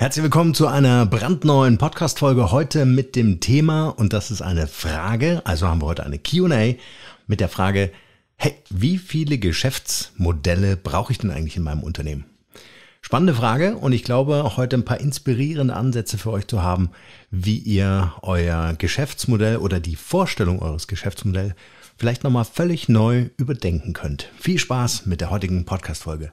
Herzlich willkommen zu einer brandneuen Podcast-Folge heute mit dem Thema, und das ist eine Frage, also haben wir heute eine QA mit der Frage, hey, wie viele Geschäftsmodelle brauche ich denn eigentlich in meinem Unternehmen? Spannende Frage und ich glaube, heute ein paar inspirierende Ansätze für euch zu haben, wie ihr euer Geschäftsmodell oder die Vorstellung eures Geschäftsmodells vielleicht nochmal völlig neu überdenken könnt. Viel Spaß mit der heutigen Podcast-Folge.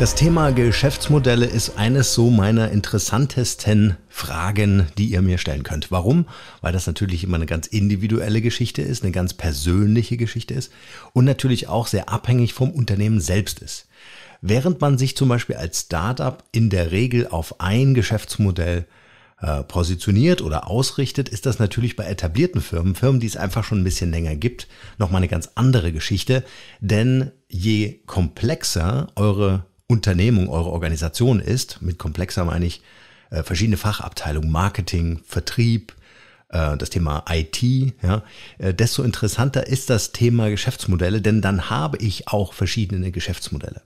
Das Thema Geschäftsmodelle ist eines so meiner interessantesten Fragen, die ihr mir stellen könnt. Warum? Weil das natürlich immer eine ganz individuelle Geschichte ist, eine ganz persönliche Geschichte ist und natürlich auch sehr abhängig vom Unternehmen selbst ist. Während man sich zum Beispiel als Startup in der Regel auf ein Geschäftsmodell äh, positioniert oder ausrichtet, ist das natürlich bei etablierten Firmen, Firmen, die es einfach schon ein bisschen länger gibt, nochmal eine ganz andere Geschichte. Denn je komplexer eure Unternehmung, eure Organisation ist. Mit komplexer meine ich äh, verschiedene Fachabteilungen, Marketing, Vertrieb, äh, das Thema IT, ja, äh, desto interessanter ist das Thema Geschäftsmodelle, denn dann habe ich auch verschiedene Geschäftsmodelle.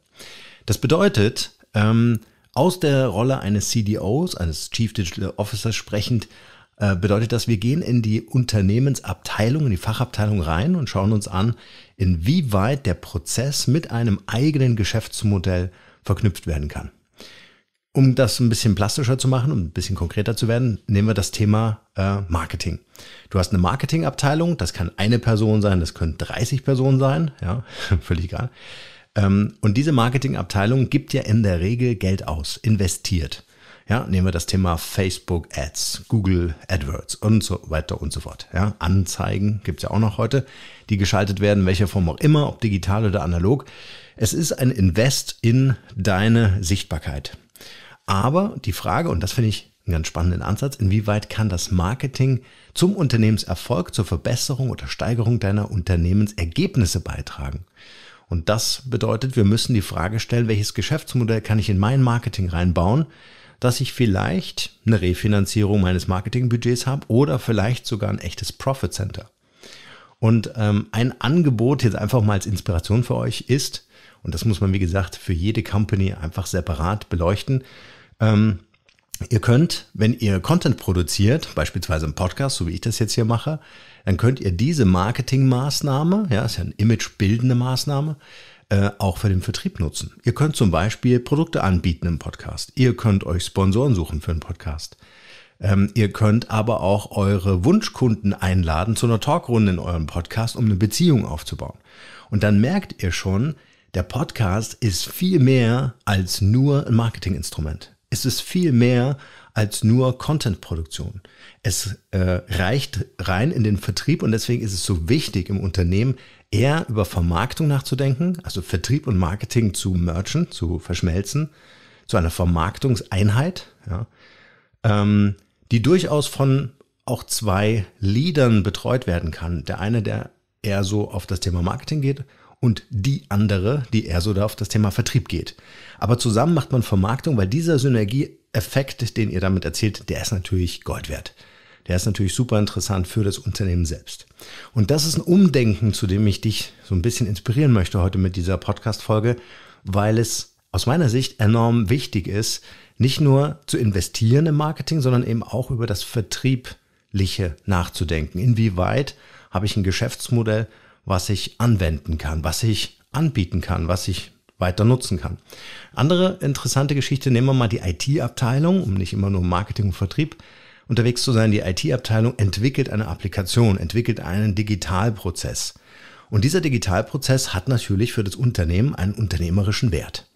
Das bedeutet, ähm, aus der Rolle eines CDOs, eines Chief Digital Officers sprechend, äh, bedeutet das, wir gehen in die Unternehmensabteilung, in die Fachabteilung rein und schauen uns an, inwieweit der Prozess mit einem eigenen Geschäftsmodell verknüpft werden kann. Um das ein bisschen plastischer zu machen, um ein bisschen konkreter zu werden, nehmen wir das Thema äh, Marketing. Du hast eine Marketingabteilung, das kann eine Person sein, das können 30 Personen sein, ja, völlig egal. Ähm, und diese Marketingabteilung gibt ja in der Regel Geld aus, investiert. Ja, nehmen wir das Thema Facebook Ads, Google AdWords und so weiter und so fort. Ja, Anzeigen gibt es ja auch noch heute, die geschaltet werden, welcher Form auch immer, ob digital oder analog. Es ist ein Invest in deine Sichtbarkeit. Aber die Frage, und das finde ich einen ganz spannenden Ansatz, inwieweit kann das Marketing zum Unternehmenserfolg, zur Verbesserung oder Steigerung deiner Unternehmensergebnisse beitragen? Und das bedeutet, wir müssen die Frage stellen, welches Geschäftsmodell kann ich in mein Marketing reinbauen, dass ich vielleicht eine Refinanzierung meines Marketingbudgets habe oder vielleicht sogar ein echtes Profit Center. Und ähm, ein Angebot jetzt einfach mal als Inspiration für euch ist, und das muss man wie gesagt für jede Company einfach separat beleuchten, ähm, Ihr könnt, wenn ihr Content produziert, beispielsweise einen Podcast, so wie ich das jetzt hier mache, dann könnt ihr diese Marketingmaßnahme, ja, ist ja eine imagebildende Maßnahme, äh, auch für den Vertrieb nutzen. Ihr könnt zum Beispiel Produkte anbieten im Podcast. Ihr könnt euch Sponsoren suchen für einen Podcast. Ähm, ihr könnt aber auch eure Wunschkunden einladen zu einer Talkrunde in eurem Podcast, um eine Beziehung aufzubauen. Und dann merkt ihr schon, der Podcast ist viel mehr als nur ein Marketinginstrument. Es ist viel mehr als nur Contentproduktion. Es äh, reicht rein in den Vertrieb und deswegen ist es so wichtig im Unternehmen, eher über Vermarktung nachzudenken, also Vertrieb und Marketing zu merchen, zu verschmelzen, zu einer Vermarktungseinheit. Ja. Ähm, die durchaus von auch zwei Leadern betreut werden kann. Der eine, der eher so auf das Thema Marketing geht und die andere, die eher so da auf das Thema Vertrieb geht. Aber zusammen macht man Vermarktung, weil dieser Synergieeffekt, den ihr damit erzählt, der ist natürlich Gold wert. Der ist natürlich super interessant für das Unternehmen selbst. Und das ist ein Umdenken, zu dem ich dich so ein bisschen inspirieren möchte heute mit dieser Podcast-Folge, weil es aus meiner Sicht enorm wichtig ist, nicht nur zu investieren im Marketing, sondern eben auch über das Vertriebliche nachzudenken. Inwieweit habe ich ein Geschäftsmodell, was ich anwenden kann, was ich anbieten kann, was ich weiter nutzen kann. Andere interessante Geschichte, nehmen wir mal die IT-Abteilung, um nicht immer nur Marketing und Vertrieb unterwegs zu sein. Die IT-Abteilung entwickelt eine Applikation, entwickelt einen Digitalprozess. Und dieser Digitalprozess hat natürlich für das Unternehmen einen unternehmerischen Wert.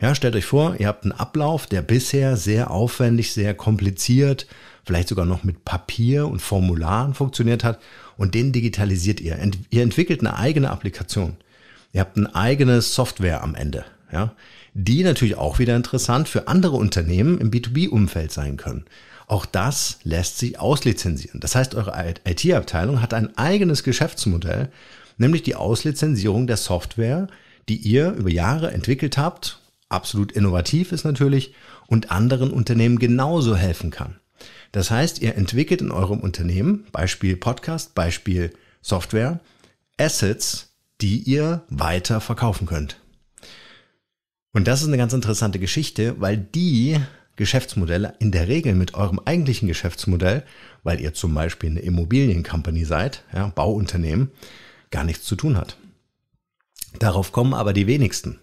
Ja, stellt euch vor, ihr habt einen Ablauf, der bisher sehr aufwendig, sehr kompliziert, vielleicht sogar noch mit Papier und Formularen funktioniert hat und den digitalisiert ihr. Ent ihr entwickelt eine eigene Applikation. Ihr habt eine eigene Software am Ende, ja, die natürlich auch wieder interessant für andere Unternehmen im B2B-Umfeld sein können. Auch das lässt sich auslizenzieren. Das heißt, eure IT-Abteilung hat ein eigenes Geschäftsmodell, nämlich die Auslizenzierung der Software, die ihr über Jahre entwickelt habt absolut innovativ ist natürlich und anderen Unternehmen genauso helfen kann. Das heißt, ihr entwickelt in eurem Unternehmen, Beispiel Podcast, Beispiel Software, Assets, die ihr weiter verkaufen könnt. Und das ist eine ganz interessante Geschichte, weil die Geschäftsmodelle in der Regel mit eurem eigentlichen Geschäftsmodell, weil ihr zum Beispiel eine Immobiliencompany seid, ja, Bauunternehmen, gar nichts zu tun hat. Darauf kommen aber die wenigsten.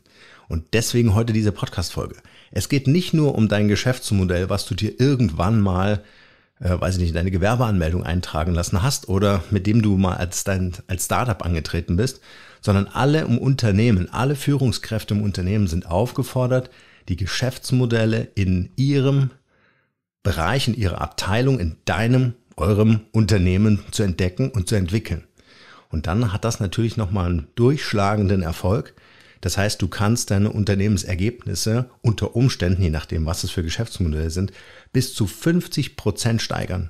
Und deswegen heute diese Podcast-Folge. Es geht nicht nur um dein Geschäftsmodell, was du dir irgendwann mal, äh, weiß ich nicht, deine Gewerbeanmeldung eintragen lassen hast oder mit dem du mal als, dein, als Startup angetreten bist, sondern alle im Unternehmen, alle Führungskräfte im Unternehmen sind aufgefordert, die Geschäftsmodelle in ihrem Bereich, in ihrer Abteilung, in deinem, eurem Unternehmen zu entdecken und zu entwickeln. Und dann hat das natürlich nochmal einen durchschlagenden Erfolg, das heißt, du kannst deine Unternehmensergebnisse unter Umständen, je nachdem, was es für Geschäftsmodelle sind, bis zu 50 Prozent steigern.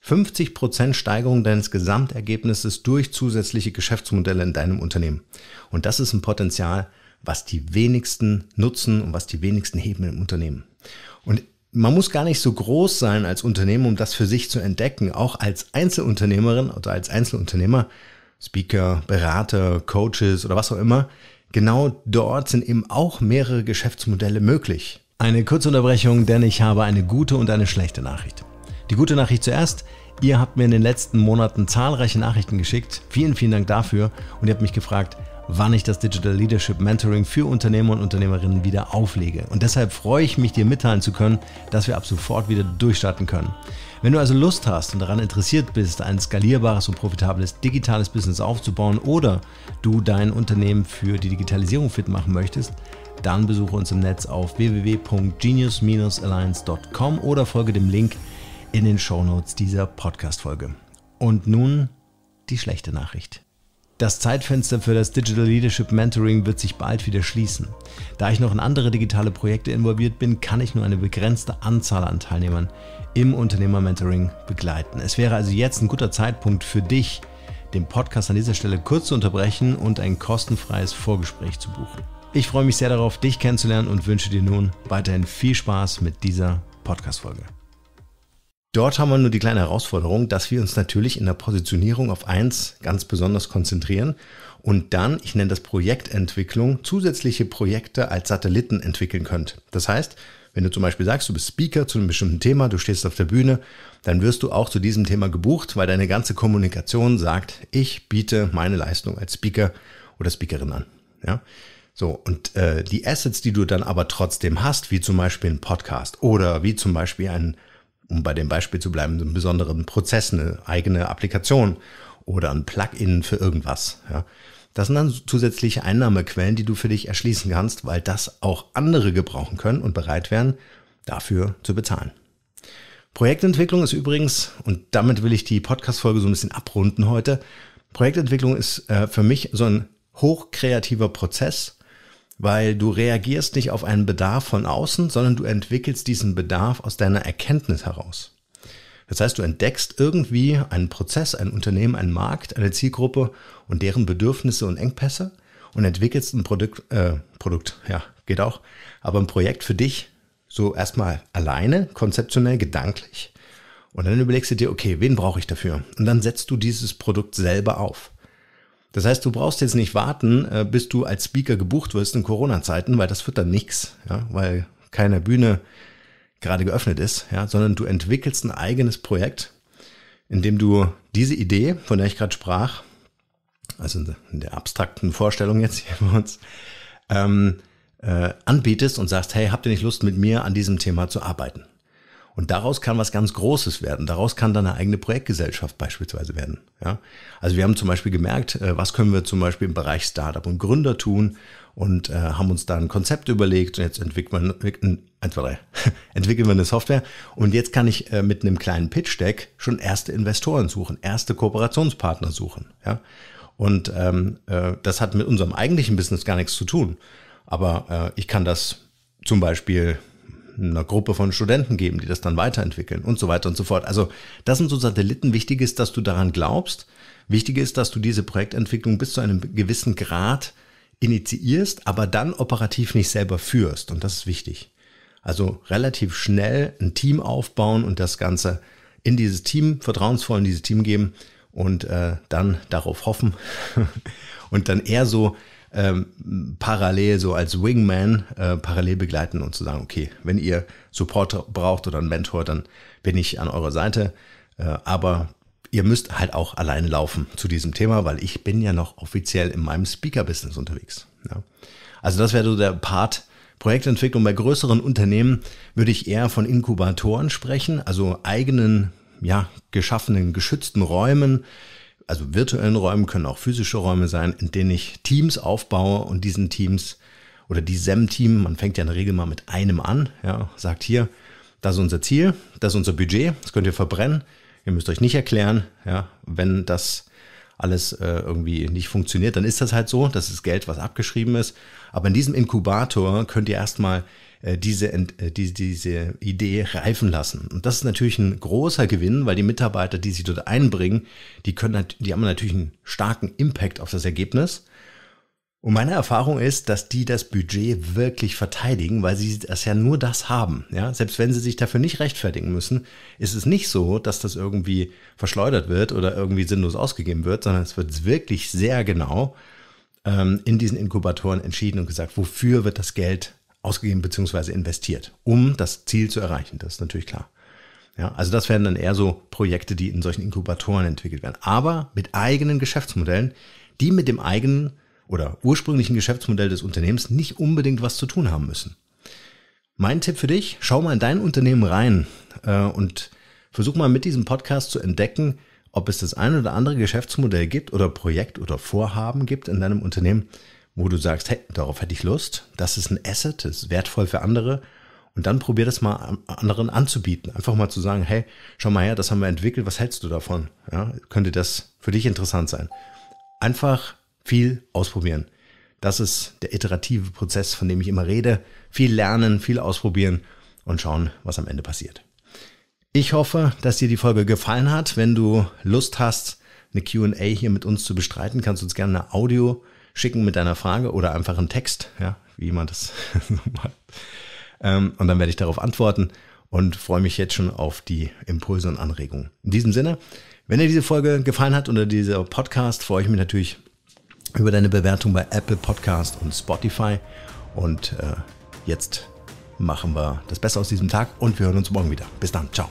50 Prozent Steigerung deines Gesamtergebnisses durch zusätzliche Geschäftsmodelle in deinem Unternehmen. Und das ist ein Potenzial, was die wenigsten nutzen und was die wenigsten heben im Unternehmen. Und man muss gar nicht so groß sein als Unternehmen, um das für sich zu entdecken. Auch als Einzelunternehmerin oder als Einzelunternehmer, Speaker, Berater, Coaches oder was auch immer, Genau dort sind eben auch mehrere Geschäftsmodelle möglich. Eine kurze Unterbrechung, denn ich habe eine gute und eine schlechte Nachricht. Die gute Nachricht zuerst. Ihr habt mir in den letzten Monaten zahlreiche Nachrichten geschickt. Vielen, vielen Dank dafür. Und ihr habt mich gefragt, wann ich das Digital Leadership Mentoring für Unternehmer und Unternehmerinnen wieder auflege. Und deshalb freue ich mich, dir mitteilen zu können, dass wir ab sofort wieder durchstarten können. Wenn du also Lust hast und daran interessiert bist, ein skalierbares und profitables digitales Business aufzubauen oder du dein Unternehmen für die Digitalisierung fit machen möchtest, dann besuche uns im Netz auf www.genius-alliance.com oder folge dem Link in den Shownotes dieser Podcast-Folge. Und nun die schlechte Nachricht. Das Zeitfenster für das Digital Leadership Mentoring wird sich bald wieder schließen. Da ich noch in andere digitale Projekte involviert bin, kann ich nur eine begrenzte Anzahl an Teilnehmern im Unternehmer-Mentoring begleiten. Es wäre also jetzt ein guter Zeitpunkt für dich, den Podcast an dieser Stelle kurz zu unterbrechen und ein kostenfreies Vorgespräch zu buchen. Ich freue mich sehr darauf, dich kennenzulernen und wünsche dir nun weiterhin viel Spaß mit dieser Podcast-Folge. Dort haben wir nur die kleine Herausforderung, dass wir uns natürlich in der Positionierung auf eins ganz besonders konzentrieren und dann, ich nenne das Projektentwicklung, zusätzliche Projekte als Satelliten entwickeln könnt. Das heißt, wenn du zum Beispiel sagst, du bist Speaker zu einem bestimmten Thema, du stehst auf der Bühne, dann wirst du auch zu diesem Thema gebucht, weil deine ganze Kommunikation sagt, ich biete meine Leistung als Speaker oder Speakerin an. Ja? So, und äh, die Assets, die du dann aber trotzdem hast, wie zum Beispiel ein Podcast oder wie zum Beispiel ein um bei dem Beispiel zu bleiben, einen besonderen Prozess, eine eigene Applikation oder ein Plugin für irgendwas. Ja. Das sind dann zusätzliche Einnahmequellen, die du für dich erschließen kannst, weil das auch andere gebrauchen können und bereit wären, dafür zu bezahlen. Projektentwicklung ist übrigens, und damit will ich die Podcast-Folge so ein bisschen abrunden heute, Projektentwicklung ist äh, für mich so ein hochkreativer Prozess, weil du reagierst nicht auf einen Bedarf von außen, sondern du entwickelst diesen Bedarf aus deiner Erkenntnis heraus. Das heißt, du entdeckst irgendwie einen Prozess, ein Unternehmen, einen Markt, eine Zielgruppe und deren Bedürfnisse und Engpässe und entwickelst ein Produkt, äh, Produkt, ja, geht auch, aber ein Projekt für dich so erstmal alleine, konzeptionell, gedanklich. Und dann überlegst du dir, okay, wen brauche ich dafür? Und dann setzt du dieses Produkt selber auf. Das heißt, du brauchst jetzt nicht warten, äh, bis du als Speaker gebucht wirst in Corona-Zeiten, weil das wird dann nichts, ja, weil keine Bühne gerade geöffnet ist, ja, sondern du entwickelst ein eigenes Projekt, in dem du diese Idee, von der ich gerade sprach, also in der abstrakten Vorstellung jetzt hier bei uns, ähm, äh, anbietest und sagst, hey, habt ihr nicht Lust, mit mir an diesem Thema zu arbeiten? Und daraus kann was ganz Großes werden. Daraus kann dann eine eigene Projektgesellschaft beispielsweise werden. Ja? Also wir haben zum Beispiel gemerkt, äh, was können wir zum Beispiel im Bereich Startup und Gründer tun und äh, haben uns da ein Konzept überlegt und jetzt entwickeln wir, entweder, entwickeln wir eine Software und jetzt kann ich äh, mit einem kleinen Pitch-Deck schon erste Investoren suchen, erste Kooperationspartner suchen. Ja? Und ähm, das hat mit unserem eigentlichen Business gar nichts zu tun. Aber äh, ich kann das zum Beispiel einer Gruppe von Studenten geben, die das dann weiterentwickeln und so weiter und so fort. Also das sind so Satelliten. Wichtig ist, dass du daran glaubst. Wichtig ist, dass du diese Projektentwicklung bis zu einem gewissen Grad initiierst, aber dann operativ nicht selber führst. Und das ist wichtig. Also relativ schnell ein Team aufbauen und das Ganze in dieses Team, vertrauensvoll in dieses Team geben und äh, dann darauf hoffen und dann eher so ähm, parallel so als Wingman äh, parallel begleiten und zu sagen, okay, wenn ihr Support braucht oder einen Mentor, dann bin ich an eurer Seite. Äh, aber ihr müsst halt auch alleine laufen zu diesem Thema, weil ich bin ja noch offiziell in meinem Speaker-Business unterwegs. Ja. Also das wäre so der Part Projektentwicklung. Bei größeren Unternehmen würde ich eher von Inkubatoren sprechen, also eigenen, ja, geschaffenen, geschützten Räumen, also virtuellen Räumen können auch physische Räume sein, in denen ich Teams aufbaue und diesen Teams oder die SEM-Team, man fängt ja in der Regel mal mit einem an, ja, sagt hier, das ist unser Ziel, das ist unser Budget, das könnt ihr verbrennen, ihr müsst euch nicht erklären, ja, wenn das alles äh, irgendwie nicht funktioniert, dann ist das halt so. Das ist Geld, was abgeschrieben ist. Aber in diesem Inkubator könnt ihr erstmal äh, diese, äh, diese, diese Idee reifen lassen. Und das ist natürlich ein großer Gewinn, weil die Mitarbeiter, die sich dort einbringen, die können, die haben natürlich einen starken Impact auf das Ergebnis. Und meine Erfahrung ist, dass die das Budget wirklich verteidigen, weil sie das ja nur das haben. Ja? Selbst wenn sie sich dafür nicht rechtfertigen müssen, ist es nicht so, dass das irgendwie verschleudert wird oder irgendwie sinnlos ausgegeben wird, sondern es wird wirklich sehr genau ähm, in diesen Inkubatoren entschieden und gesagt, wofür wird das Geld ausgegeben bzw. investiert, um das Ziel zu erreichen. Das ist natürlich klar. Ja, also das wären dann eher so Projekte, die in solchen Inkubatoren entwickelt werden, aber mit eigenen Geschäftsmodellen, die mit dem eigenen oder ursprünglichen Geschäftsmodell des Unternehmens nicht unbedingt was zu tun haben müssen. Mein Tipp für dich, schau mal in dein Unternehmen rein äh, und versuch mal mit diesem Podcast zu entdecken, ob es das ein oder andere Geschäftsmodell gibt oder Projekt oder Vorhaben gibt in deinem Unternehmen, wo du sagst, hey, darauf hätte ich Lust, das ist ein Asset, das ist wertvoll für andere und dann probier das mal anderen anzubieten. Einfach mal zu sagen, hey, schau mal her, das haben wir entwickelt, was hältst du davon? Ja, könnte das für dich interessant sein? Einfach viel ausprobieren. Das ist der iterative Prozess, von dem ich immer rede. Viel lernen, viel ausprobieren und schauen, was am Ende passiert. Ich hoffe, dass dir die Folge gefallen hat. Wenn du Lust hast, eine QA hier mit uns zu bestreiten, kannst du uns gerne eine Audio schicken mit deiner Frage oder einfach einen Text, ja, wie jemand das macht. Ähm, und dann werde ich darauf antworten und freue mich jetzt schon auf die Impulse und Anregungen. In diesem Sinne, wenn dir diese Folge gefallen hat oder dieser Podcast, freue ich mich natürlich über deine Bewertung bei Apple Podcast und Spotify. Und äh, jetzt machen wir das Beste aus diesem Tag und wir hören uns morgen wieder. Bis dann, ciao.